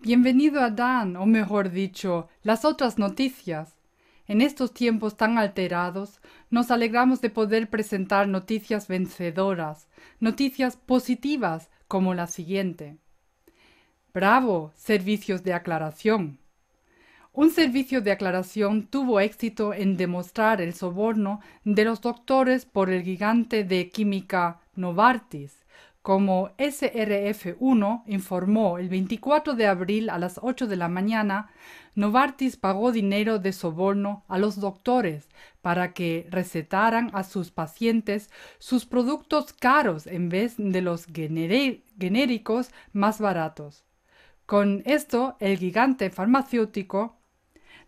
Bienvenido a Dan, o mejor dicho, las otras noticias. En estos tiempos tan alterados, nos alegramos de poder presentar noticias vencedoras, noticias positivas como la siguiente. Bravo, servicios de aclaración. Un servicio de aclaración tuvo éxito en demostrar el soborno de los doctores por el gigante de química Novartis como SRF1 informó el 24 de abril a las 8 de la mañana, Novartis pagó dinero de soborno a los doctores para que recetaran a sus pacientes sus productos caros en vez de los genéricos más baratos. Con esto, el gigante farmacéutico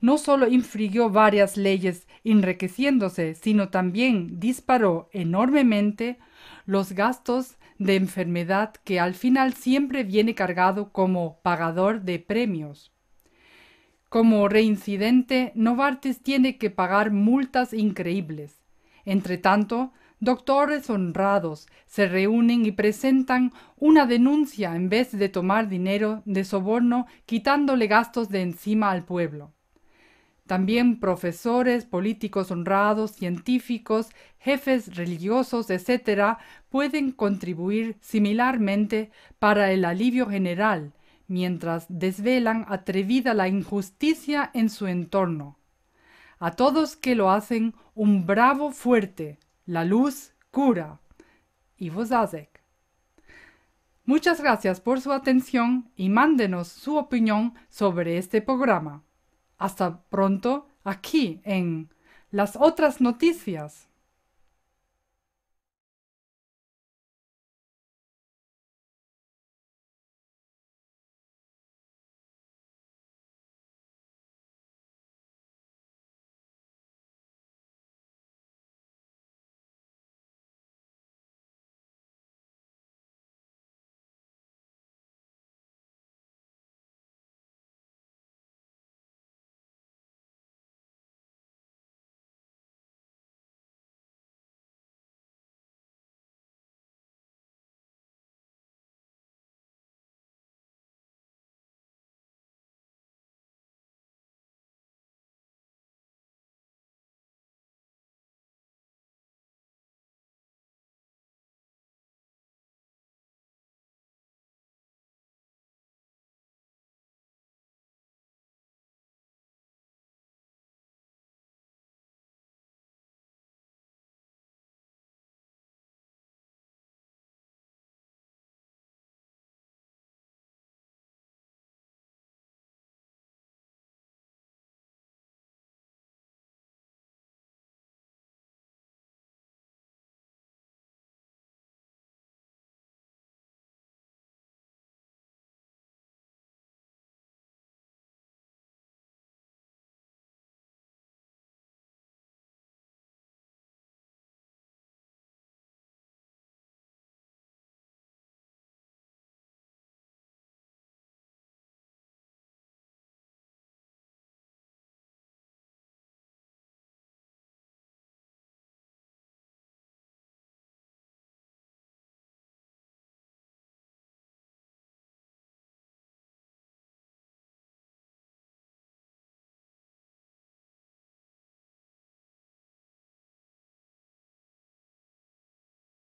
no solo infringió varias leyes enriqueciéndose, sino también disparó enormemente los gastos de enfermedad que al final siempre viene cargado como pagador de premios. Como reincidente, Novartis tiene que pagar multas increíbles. Entre tanto, doctores honrados se reúnen y presentan una denuncia en vez de tomar dinero de soborno quitándole gastos de encima al pueblo también profesores, políticos honrados, científicos, jefes religiosos, etc., pueden contribuir similarmente para el alivio general, mientras desvelan atrevida la injusticia en su entorno. A todos que lo hacen, un bravo fuerte, la luz cura. Ivo Zazek. Muchas gracias por su atención y mándenos su opinión sobre este programa. Hasta pronto aquí en las otras noticias.